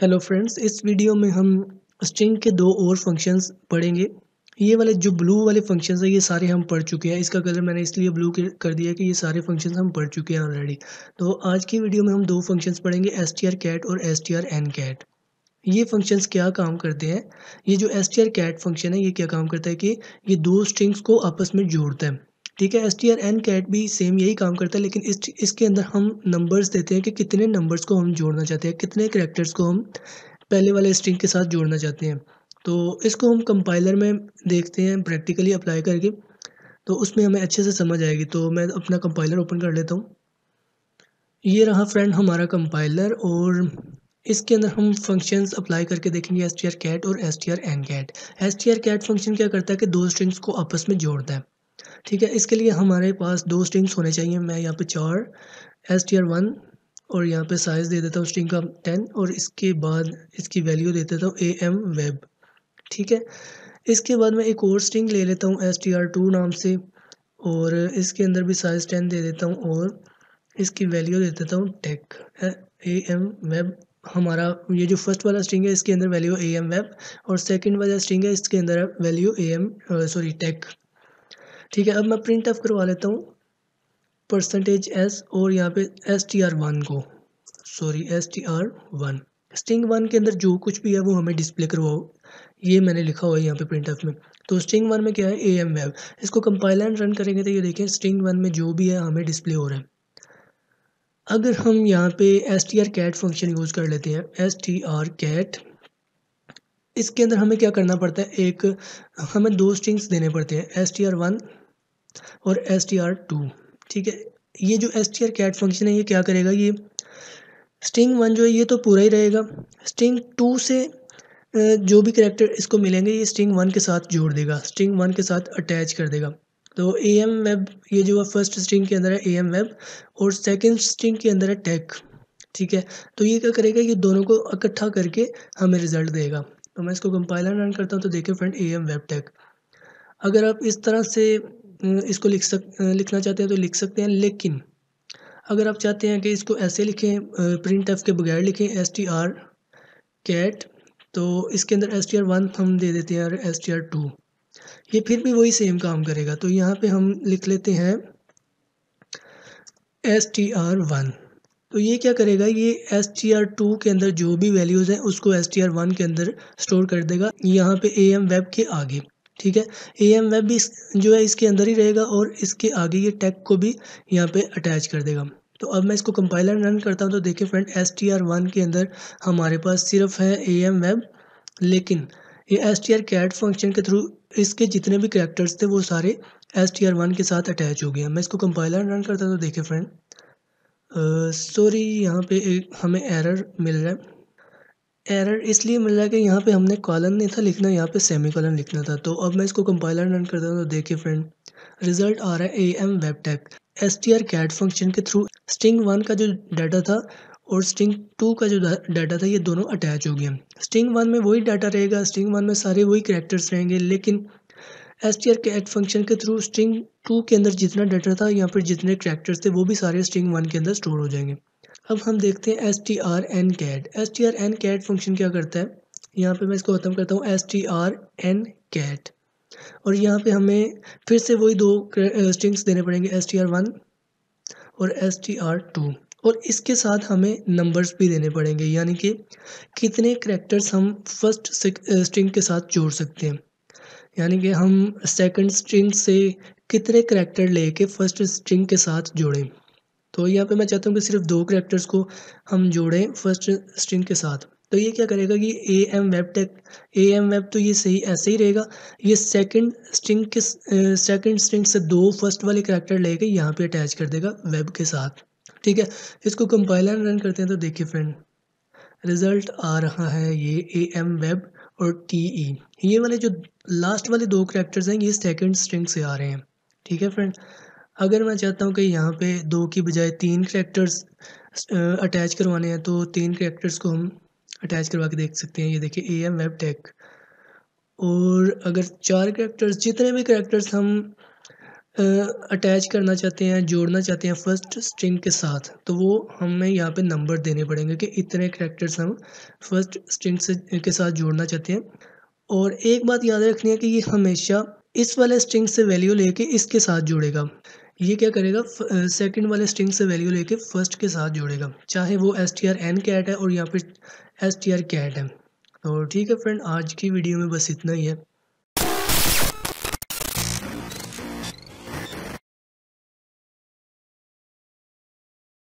Hello friends इस video में हम स्ट्रिंग के दो और फंक्शंस पढ़ेंगे ये वाले जो ब्लू वाले फंक्शंस है ये सारे हम पढ़ चुके हैं इसका कलर मैंने इसलिए ब्लू कर दिया कि ये सारे फंक्शंस हम पढ़ चुके हैं ऑलरेडी तो आज की वीडियो में हम दो फंक्शंस पढ़ेंगे एस टी आर कैट और S T R N cat ये फंक्शंस क्या काम करते हैं ये जो S T R cat function है ये क्या काम करता है कि ये दो स्ट्रिंग्स को आपस में जोड़ता है ठीक है S T R N cat भी सेम यही काम करता है लेकिन इस इसके अंदर हम नंबर्स देते हैं कि कितने नंबर्स को हम जोड़ना चाहते हैं कितने करेक्टर्स को हम पहले वाले स्ट्रिंग के साथ जोड़ना चाहते हैं तो इसको हम कंपाइलर में देखते हैं प्रैक्टिकली अप्लाई करके तो उसमें हमें अच्छे से समझ आएगी तो मैं अपना कंपाइलर ओपन कर लेता हूँ ये रहा फ्रेंड हमारा कंपाइलर और इसके अंदर हम फंक्शंस अप्लाई करके देखेंगे एस टी आर कैट और S T R N cat S T R cat function क्या करता है कि दो स्ट्रिंग्स को आपस में जोड़ता है ठीक है इसके लिए हमारे पास दो स्ट्रिंग्स होने चाहिए मैं यहाँ पे चार एस टी आर वन और यहाँ पे साइज़ दे देता हूँ स्ट्रिंग का टेन और इसके बाद इसकी वैल्यू दे देता हूँ ए एम वेब ठीक है इसके बाद मैं एक और स्ट्रिंग ले लेता हूँ एस टी आर टू नाम से और इसके अंदर भी साइज़ टेन दे देता हूँ और इसकी वैल्यू दे देता हूँ टेक ए एम वेब हमारा ये जो फर्स्ट वाला स्ट्रिंग है इसके अंदर वैल्यू ए एम वेब और सेकंड वाला स्ट्रिंग है इसके अंदर value A M sorry tech ठीक है अब मैं प्रिंट ऑफ करवा लेता हूँ परसेंटेज एस और यहाँ पे एस टी आर वन को sorry S T R one string one के अंदर जो कुछ भी है वो हमें डिस्प्ले करवाओ ये मैंने लिखा हुआ है यहाँ पे प्रिंट ऑफ में तो स्ट्रिंग वन में क्या है ए एम वेब इसको कंपाइल एंड रन करेंगे तो ये देखें स्ट्रिंग वन में जो भी है हमें डिस्प्ले हो रहा है अगर हम यहाँ पे S T R cat function use कर लेते हैं एस टी आर कैट इसके अंदर हमें क्या करना पड़ता है एक हमें दो स्ट्रिंग्स देने पड़ते हैं एस टी आर वन और एस टी आर टू ठीक है ये जो S T R cat function है ये क्या करेगा ये स्ट्रिंग वन जो है ये तो पूरा ही रहेगा स्ट्रिंग टू से जो भी करेक्टर इसको मिलेंगे ये स्ट्रिंग वन के साथ जोड़ देगा स्ट्रिंग वन के साथ अटैच कर देगा तो ए एम वेब ये जो है फर्स्ट स्ट्रिंग के अंदर है ए एम वेब और सेकेंड स्ट्रिंग के अंदर है टेक ठीक है तो ये क्या करेगा ये दोनों को इकट्ठा करके हमें रिजल्ट देगा तो मैं इसको कंपाइलर रन करता हूँ तो देखें friend A M web tech अगर आप इस तरह से इसको लिख सक लिखना चाहते हैं तो लिख सकते हैं लेकिन अगर आप चाहते हैं कि इसको ऐसे लिखें प्रिंट एफ के बगैर लिखें एस टी आर कैट तो इसके अंदर एस टी आर वन हम दे देते हैं और एस टी आर टू ये फिर भी वही सेम काम करेगा तो यहाँ पे हम लिख लेते हैं एस टी आर वन तो ये क्या करेगा ये एस टी आर टू के अंदर जो भी वैल्यूज़ हैं उसको एस टी आर वन के अंदर स्टोर कर देगा यहाँ पे ए एम वेब के आगे ठीक है ए एम वेब भी जो है इसके अंदर ही रहेगा और इसके आगे ये टैग को भी यहाँ पे अटैच कर देगा तो अब मैं इसको कंपाइलर रन करता हूँ तो देखिए friend S T R one के अंदर हमारे पास सिर्फ है ए एम वेब लेकिन ये S T R cat function के थ्रू इसके जितने भी करेक्टर्स थे वो सारे एस टी आर वन के साथ अटैच हो गया मैं इसको कंपाइलर रन करता हूँ तो देखिए फ्रेंड सॉरी यहाँ पे एक हमें एरर मिल रहा है एरर इसलिए मिल रहा है कि यहाँ पे हमने कॉलन नहीं था लिखना यहाँ पे सेमी कॉलन लिखना था तो अब मैं इसको कंपाइलर रन करता हूँ तो देखिए फ्रेंड रिजल्ट आ रहा है A M web tag S T R cat function के थ्रू स्ट्रिंग वन का जो डाटा था और स्ट्रिंग टू का जो डाटा था ये दोनों अटैच हो गया स्ट्रिंग वन में वही डाटा रहेगा स्ट्रिंग वन में सारे वही करेक्टर्स रहेंगे लेकिन S T R cat function के थ्रू स्ट्रिंग टू के अंदर जितना डाटा था यहाँ पर जितने करेक्टर्स थे वो भी सारे स्ट्रिंग वन के अंदर स्टोर हो जाएंगे अब हम देखते हैं S T R N cat S T R N cat function क्या करता है यहाँ पे मैं इसको ख़त्म करता हूँ S T R N cat और यहाँ पे हमें फिर से वही दो स्ट्रिंग्स देने पड़ेंगे एस टी आर वन और एस टी आर टू और इसके साथ हमें नंबर्स भी देने पड़ेंगे यानी कि कितने करेक्टर्स हम फर्स्ट स्ट्रिंग के साथ जोड़ सकते हैं यानी कि हम सेकंड स्ट्रिंग से कितने करेक्टर लेके फर्स्ट स्ट्रिंग के साथ जोड़ें तो यहाँ पे मैं चाहता हूँ कि सिर्फ दो करेक्टर्स को हम जोड़ें फर्स्ट स्ट्रिंग के साथ तो ये क्या करेगा कि A M web tech A M web तो ये सही ऐसे ही रहेगा ये सेकंड स्ट्रिंग के सेकंड स्ट्रिंग से दो फर्स्ट वाले करेक्टर लेके यहाँ पे अटैच कर देगा वेब के साथ ठीक है इसको कंपाइल रन करते हैं तो देखिए फ्रेंड रिज़ल्ट आ रहा है ये ए एम वेब और टी ई e। ये वाले जो लास्ट वाले दो करेक्टर्स हैं ये सेकंड स्ट्रिंग से आ रहे हैं ठीक है फ्रेंड अगर मैं चाहता हूँ कि यहाँ पे दो की बजाय तीन करैक्टर्स अटैच करवाने हैं तो तीन करैक्टर्स को हम अटैच करवा के देख सकते हैं ये देखिए ए एम वेब टेक और अगर चार करेक्टर्स जितने भी करेक्टर्स हम अटैच करना चाहते हैं जोड़ना चाहते हैं फर्स्ट स्ट्रिंग के साथ तो वो हमें यहाँ पे नंबर देने पड़ेंगे कि इतने करैक्टर्स हम फर्स्ट स्ट्रिंग से के साथ जोड़ना चाहते हैं और एक बात याद रखनी है कि ये हमेशा इस वाले स्ट्रिंग से वैल्यू लेके इसके साथ जुड़ेगा ये क्या करेगा सेकंड वाले स्ट्रिंग से वैल्यू लेके फर्स्ट के साथ जोड़ेगा चाहे वो S T R N cat है और यहाँ फिर एस टी आर कैट है तो ठीक है फ्रेंड आज की वीडियो में बस इतना ही है